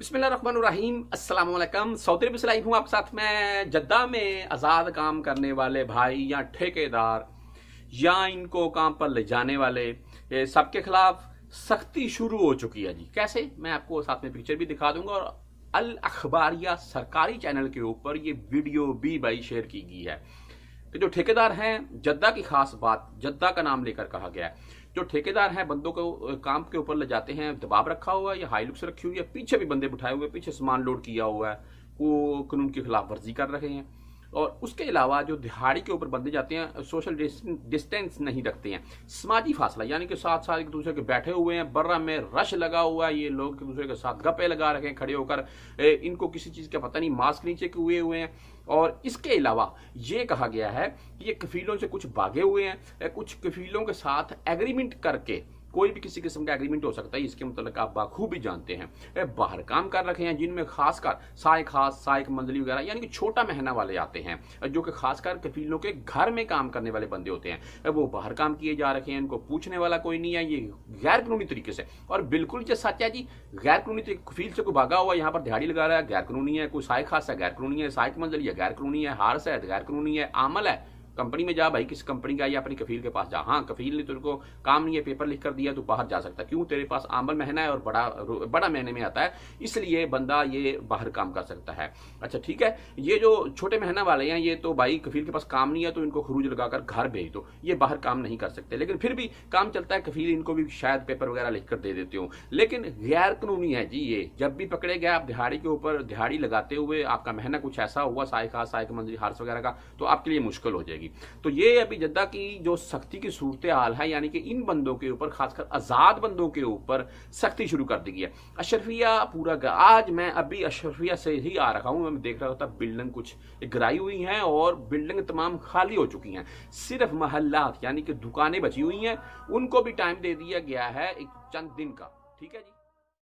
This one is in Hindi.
बिस्मिल्लाम अस्सलाम सऊदी बिस्लाई हूँ आपके साथ मैं जद्दा में आज़ाद काम करने वाले भाई या ठेकेदार या इनको काम पर ले जाने वाले सबके खिलाफ सख्ती शुरू हो चुकी है जी कैसे मैं आपको साथ में पिक्चर भी दिखा दूंगा और अल अखबारिया सरकारी चैनल के ऊपर ये वीडियो भी भाई शेयर की गई है कि जो ठेकेदार हैं जद्दा की खास बात जद्दा का नाम लेकर कहा गया है जो ठेकेदार हैं बंदों को काम के ऊपर ले जाते हैं दबाव रखा हुआ है या हाई लुक्स रखी हुई है पीछे भी बंदे बिठाए हुए पीछे सामान लोड किया हुआ है वो कानून की खिलाफ वर्जी कर रहे हैं और उसके अलावा जो दिहाड़ी के ऊपर बंदे जाते हैं सोशल डिस्टेंस नहीं रखते हैं समाजी फासला यानी कि साथ साथ एक दूसरे के बैठे हुए हैं बर्रा में रश लगा हुआ है ये लोग एक दूसरे के साथ गप्पे लगा रखे हैं खड़े होकर इनको किसी चीज़ का पता नहीं मास्क नीचे के हुए हुए हैं और इसके अलावा ये कहा गया है कि ये कफीलों से कुछ भागे हुए हैं कुछ कफीलों के साथ एग्रीमेंट करके कोई भी किसी किस्म का एग्रीमेंट हो सकता है इसके मतलब आप बाखूबी जानते हैं बाहर काम कर रखे हैं जिनमें खासकर सहायक खास सहायक मंजिली वगैरह यानी कि छोटा महीना वाले आते हैं जो कि खासकर कफीलों के घर में काम करने वाले बंदे होते हैं वो बाहर काम किए जा रखे हैं इनको पूछने वाला कोई नहीं है ये गैर कानूनी तरीके से और बिल्कुल जो सच है जी गैर कानूनी कफील से कोई भागा हुआ यहाँ पर दिहाड़ी लगा रहा है गैर कानूनी है कोई सहायक खास है गैर कानूनी है सहायक मंजिल है गैर कानूनी है हारस है गैर कानूनी है आमल है कंपनी में जा भाई किसी कंपनी का या अपनी कफील के पास जा हाँ कफील ने तुझको काम नहीं है पेपर लिख कर दिया तो बाहर जा सकता क्यों तेरे पास आमल महीना है और बड़ा बड़ा महीने में आता है इसलिए बंदा ये बाहर काम कर सकता है अच्छा ठीक है ये जो छोटे महीना वाले हैं ये तो भाई कफील के पास काम नहीं है तो इनको खरूज लगाकर घर भेज दो ये बाहर काम नहीं कर सकते लेकिन फिर भी काम चलता है कफील इनको भी शायद पेपर वगैरह लिख कर दे देते हो लेकिन गैर कानूनी है जी ये जब भी पकड़े गए आप दिहाड़ी के ऊपर दिहाड़ी लगाते हुए आपका महीना कुछ ऐसा हुआ सहायक सहायक मंजिल हार्स वगैरह का तो आपके लिए मुश्किल हो जाएगी होगी तो ये अभी जद्दा की जो सख्ती की सूरत हाल है यानी कि इन बंदों के ऊपर खासकर आज़ाद बंदों के ऊपर सख्ती शुरू कर दी गई है अशरफिया पूरा आज मैं अभी अशरफिया से ही आ रहा हूँ मैं देख रहा था बिल्डिंग कुछ गिराई हुई हैं और बिल्डिंग तमाम खाली हो चुकी हैं सिर्फ महल्लात यानी कि दुकानें बची हुई हैं उनको भी टाइम दे दिया गया है एक चंद दिन का ठीक है जी